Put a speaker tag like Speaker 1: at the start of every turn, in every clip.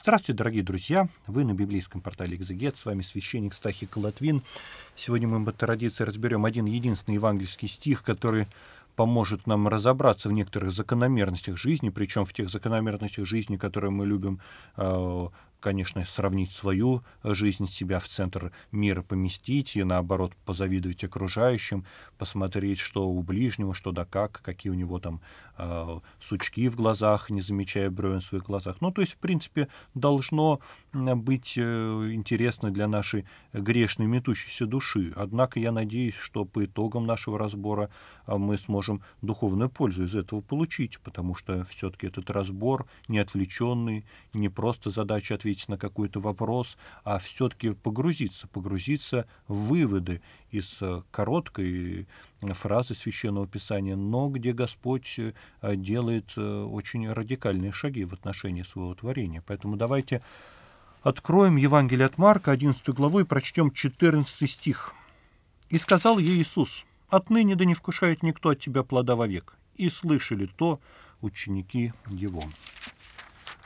Speaker 1: Здравствуйте, дорогие друзья! Вы на библейском портале «Экзегет», с вами священник Стахи Колотвин. Сегодня мы по традиции разберем один единственный евангельский стих, который поможет нам разобраться в некоторых закономерностях жизни, причем в тех закономерностях жизни, которые мы любим э, конечно, сравнить свою жизнь, себя в центр мира поместить и, наоборот, позавидовать окружающим, посмотреть, что у ближнего, что да как, какие у него там Э, сучки в глазах, не замечая бревен в своих глазах. Ну, то есть, в принципе, должно быть э, интересно для нашей грешной метущейся души. Однако я надеюсь, что по итогам нашего разбора э, мы сможем духовную пользу из этого получить, потому что все-таки этот разбор не отвлеченный, не просто задача ответить на какой-то вопрос, а все-таки погрузиться, погрузиться в выводы из короткой фразы Священного Писания, но где Господь Э, делает э, очень радикальные шаги в отношении своего творения. Поэтому давайте откроем Евангелие от Марка, 11 главу, и прочтем 14 стих. «И сказал ей Иисус, «Отныне да не вкушает никто от тебя плода вовек». И слышали то ученики его.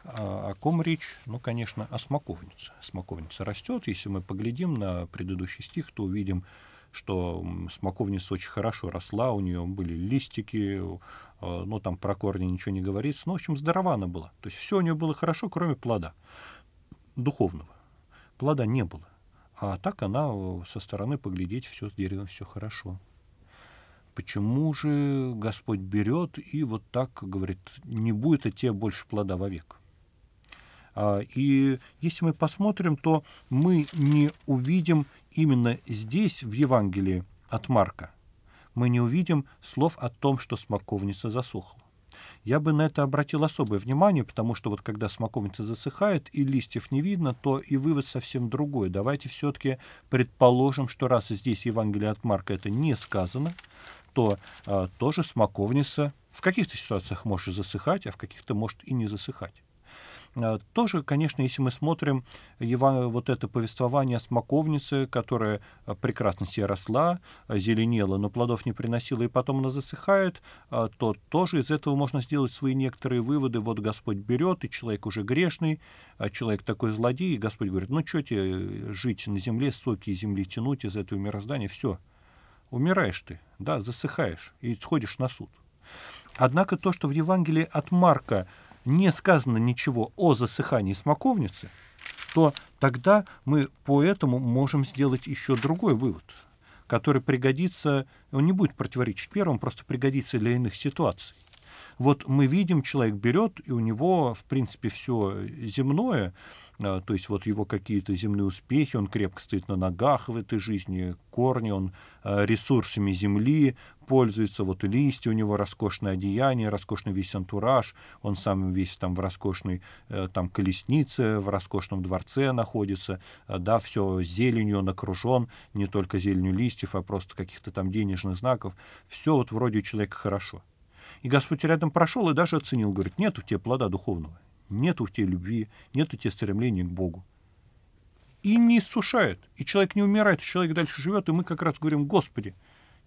Speaker 1: А о ком речь? Ну, конечно, о смоковнице. Смоковница растет. Если мы поглядим на предыдущий стих, то увидим, что смоковница очень хорошо росла, у нее были листики, э, но ну, там про корни ничего не говорится. Ну, в общем, здорова она была. То есть все у нее было хорошо, кроме плода духовного. Плода не было. А так она э, со стороны поглядеть, все с деревом, все хорошо. Почему же Господь берет и вот так говорит, не будет от тебя больше плода вовек? А, и если мы посмотрим, то мы не увидим именно здесь, в Евангелии от Марка, мы не увидим слов о том, что смоковница засохла. Я бы на это обратил особое внимание, потому что вот когда смоковница засыхает и листьев не видно, то и вывод совсем другой. Давайте все-таки предположим, что раз здесь Евангелие от Марка это не сказано, то э, тоже смоковница в каких-то ситуациях может засыхать, а в каких-то может и не засыхать. Э, тоже, конечно, если мы смотрим его вот это повествование смоковницы, которая э, прекрасно себе росла, э, зеленела, но плодов не приносила, и потом она засыхает, то тоже из этого можно сделать свои некоторые выводы. Вот Господь берет, и человек уже грешный, а человек такой злодей, и Господь говорит, ну что тебе жить на земле, соки из земли тянуть из этого мироздания, все, умираешь ты, да, засыхаешь и сходишь на суд. Однако то, что в Евангелии от Марка не сказано ничего о засыхании смоковницы, то тогда мы по этому можем сделать еще другой вывод, который пригодится, он не будет противоречить первому, просто пригодится для иных ситуаций. Вот мы видим, человек берет, и у него, в принципе, все земное, Э, то есть вот его какие-то земные успехи, он крепко стоит на ногах в этой жизни, корни, он э, ресурсами земли пользуется, вот листья у него, роскошное одеяние, роскошный весь антураж, он сам весь там в роскошной э, там колеснице, в роскошном дворце находится, да, все зеленью он окружен, не только зеленью листьев, а просто каких-то там денежных знаков, все вот вроде у человека хорошо. И Господь рядом прошел и даже оценил, говорит, нет у тебя плода духовного нету тебя любви, нету те стремления к Богу. И не иссушает, и человек не умирает, человек дальше живет, и мы как раз говорим, Господи,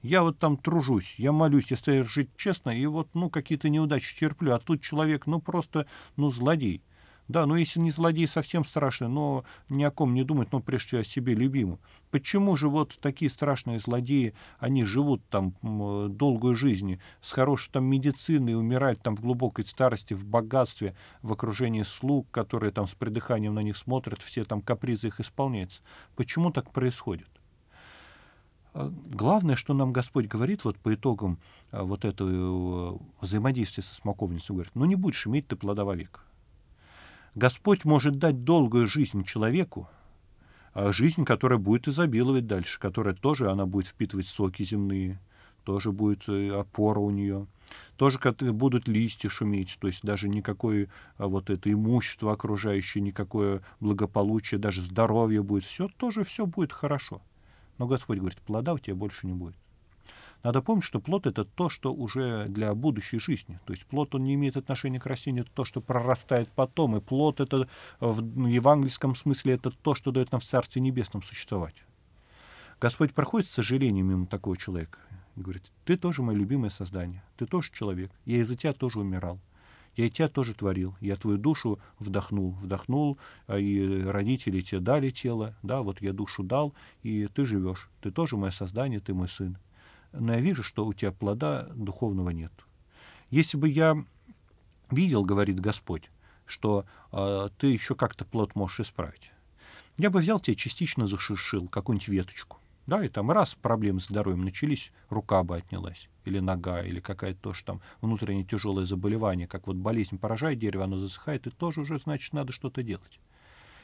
Speaker 1: я вот там тружусь, я молюсь, я стараюсь жить честно, и вот, ну, какие-то неудачи терплю, а тут человек, ну, просто, ну, злодей – да, ну если не злодей совсем страшный, но ни о ком не думать, но ну, прежде всего о себе любимом. Почему же вот такие страшные злодеи, они живут там долгую жизнь, с хорошей там медициной, умирают там в глубокой старости, в богатстве, в окружении слуг, которые там с придыханием на них смотрят, все там капризы их исполняются. Почему так происходит? А, главное, что нам Господь говорит вот по итогам а, вот этого э, взаимодействия со смоковницей, говорит, ну не будешь иметь ты плода вовек. Господь может дать долгую жизнь человеку, а жизнь, которая будет изобиловать дальше, которая тоже, она будет впитывать соки земные, тоже будет э, опора у нее, тоже будут листья шуметь, то есть даже никакое а, вот это имущество окружающее, никакое благополучие, даже здоровье будет, все тоже все будет хорошо. Но Господь говорит, плода у тебя больше не будет. Надо помнить, что плод — это то, что уже для будущей жизни. То есть плод, он не имеет отношения к растению, это то, что прорастает потом. И плод — это э, в евангельском ну, смысле это то, что дает нам в Царстве Небесном существовать. Господь проходит с сожалением мимо такого человека и говорит, ты тоже мое любимое создание, ты тоже человек, я из-за тебя тоже умирал, я и тебя тоже творил, я твою душу вдохнул, вдохнул, э, и родители тебе дали тело, да, вот я душу дал, и ты живешь, ты тоже мое создание, ты мой сын но я вижу, что у тебя плода духовного нет. Если бы я видел, говорит Господь, что э, ты еще как-то плод можешь исправить, я бы взял тебя частично зашишил, какую-нибудь веточку, да, и там раз проблемы с здоровьем начались, рука бы отнялась, или нога, или какая-то тоже там внутреннее тяжелое заболевание, как вот болезнь поражает дерево, оно засыхает, и тоже уже, значит, надо что-то делать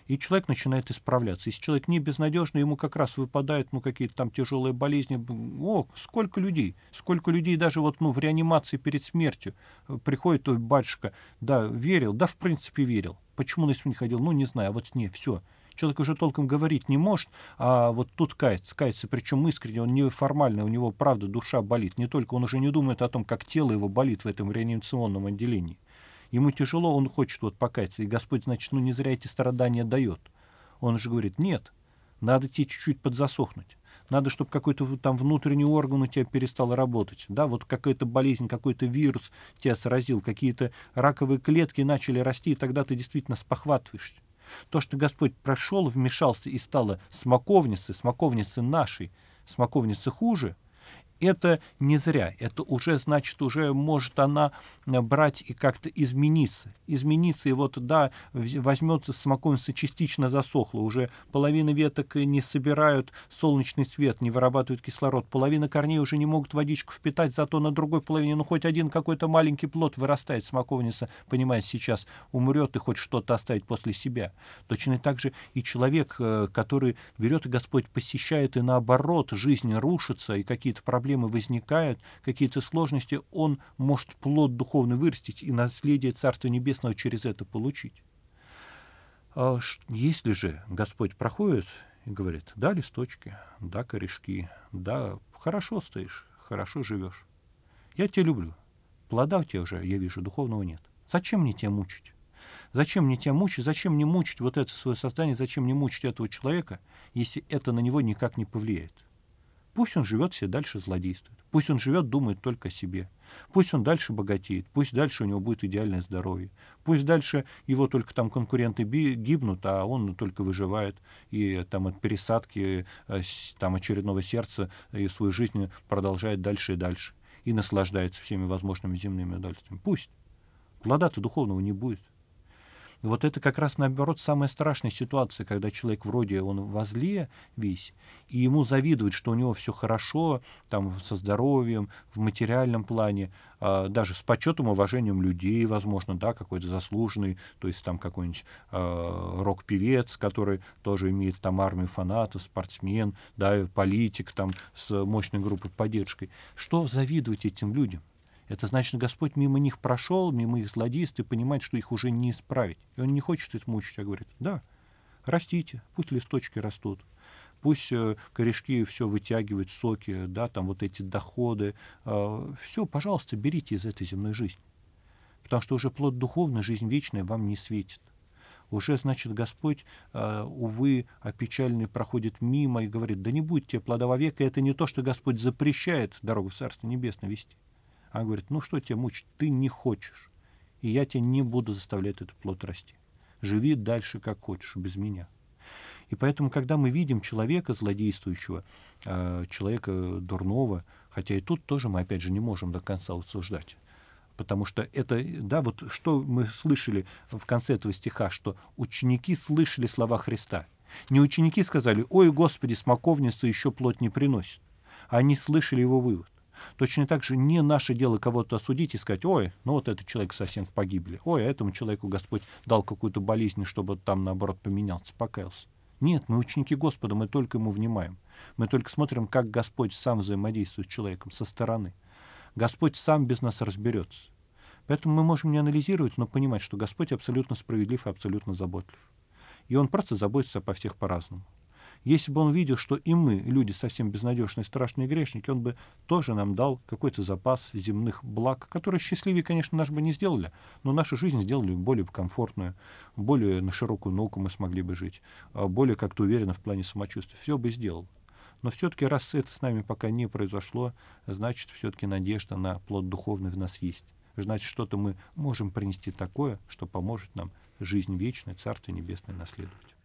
Speaker 1: и человек начинает исправляться. Если человек не безнадежный, ему как раз выпадают ну, какие-то там тяжелые болезни. О, сколько людей! Сколько людей даже вот, ну, в реанимации перед смертью э, приходит, ой, батюшка, да, верил, да, в принципе, верил. Почему на не ходил? Ну, не знаю, а вот с ней все человек уже толком говорить не может, а вот тут кается, кается, причем искренне, он неформально, у него правда душа болит, не только он уже не думает о том, как тело его болит в этом реанимационном отделении. Ему тяжело, он хочет вот покаяться. И Господь, значит, ну не зря эти страдания дает. Он же говорит, нет, надо тебе чуть-чуть подзасохнуть. Надо, чтобы какой-то там внутренний орган у тебя перестал работать. Да, вот какая-то болезнь, какой-то вирус тебя сразил, какие-то раковые клетки начали расти, и тогда ты действительно спохватываешься. То, что Господь прошел, вмешался и стало смоковницей, смоковницей нашей, смоковницы хуже — это не зря. Это уже, значит, уже может она э, брать и как-то измениться. Измениться, и вот, да, возьмется смоковница частично засохла, уже половина веток э, не собирают солнечный свет, не вырабатывают кислород, половина корней уже не могут водичку впитать, зато на другой половине, ну, хоть один какой-то маленький плод вырастает, смоковница, понимаете, сейчас умрет и хоть что-то оставить после себя. Точно так же и человек, э, который берет, и Господь посещает, и наоборот, жизнь рушится, и какие-то проблемы проблемы возникают, какие-то сложности, он может плод духовный вырастить и наследие Царства Небесного через это получить. А если же Господь проходит и говорит, да, листочки, да, корешки, да, хорошо стоишь, хорошо живешь, я тебя люблю, плода у тебя уже, я вижу, духовного нет. Зачем мне тебя мучить? Зачем мне тебя мучить? Зачем мне мучить вот это свое создание? Зачем мне мучить этого человека, если это на него никак не повлияет? Пусть он живет себе дальше злодействует. Пусть он живет, думает только о себе. Пусть он дальше богатеет. Пусть дальше у него будет идеальное здоровье. Пусть дальше его только там конкуренты гибнут, а он только выживает. И э, там от пересадки э, там, очередного сердца и э, свою жизнь продолжает дальше и дальше. И наслаждается всеми возможными земными удовольствиями. Пусть. Плода-то духовного не будет. И вот это как раз, наоборот, самая страшная ситуация, когда человек вроде он возле весь, и ему завидуют, что у него все хорошо, там, со здоровьем, в материальном плане, а, даже с почетом, уважением людей, возможно, да, какой-то заслуженный, то есть там какой-нибудь а, рок-певец, который тоже имеет там армию фанатов, спортсмен, да, политик там с мощной группой поддержкой. Что завидовать этим людям? Это значит, Господь мимо них прошел, мимо их злодейств и понимает, что их уже не исправить. И он не хочет их мучить, а говорит, да, растите, пусть листочки растут, пусть э, корешки все вытягивают, соки, да, там вот эти доходы, а, все, пожалуйста, берите из этой земной жизни. Потому что уже плод духовный, жизнь вечная вам не светит. Уже, значит, Господь, э, увы, опечаленный проходит мимо и говорит, да не будьте тебе плода и это не то, что Господь запрещает дорогу в Царство Небесное вести. Она говорит, ну что тебя мучить, ты не хочешь. И я тебя не буду заставлять этот плод расти. Живи дальше как хочешь, без меня. И поэтому, когда мы видим человека злодействующего, э, человека дурного, хотя и тут тоже мы, опять же, не можем до конца утверждать, потому что это, да, вот что мы слышали в конце этого стиха, что ученики слышали слова Христа. Не ученики сказали, ой, Господи, смоковница еще плод не приносит. Они слышали его вывод. Точно так же не наше дело кого-то осудить и сказать, ой, ну вот этот человек совсем погибли, ой, а этому человеку Господь дал какую-то болезнь, чтобы там, наоборот, поменялся, покаялся. Нет, мы ученики Господа, мы только ему внимаем. Мы только смотрим, как Господь сам взаимодействует с человеком со стороны. Господь сам без нас разберется. Поэтому мы можем не анализировать, но понимать, что Господь абсолютно справедлив и абсолютно заботлив. И Он просто заботится обо всех по-разному. Если бы он видел, что и мы, люди совсем безнадежные, страшные грешники, он бы тоже нам дал какой-то запас земных благ, которые счастливее, конечно, наш бы не сделали, но нашу жизнь сделали более комфортную, более на широкую науку мы смогли бы жить, а, более как-то уверенно в плане самочувствия. Все бы сделал. Но все-таки, раз это с нами пока не произошло, значит, все-таки надежда на плод духовный в нас есть. Значит, что-то мы можем принести такое, что поможет нам жизнь вечную, Царство Небесное наследовать.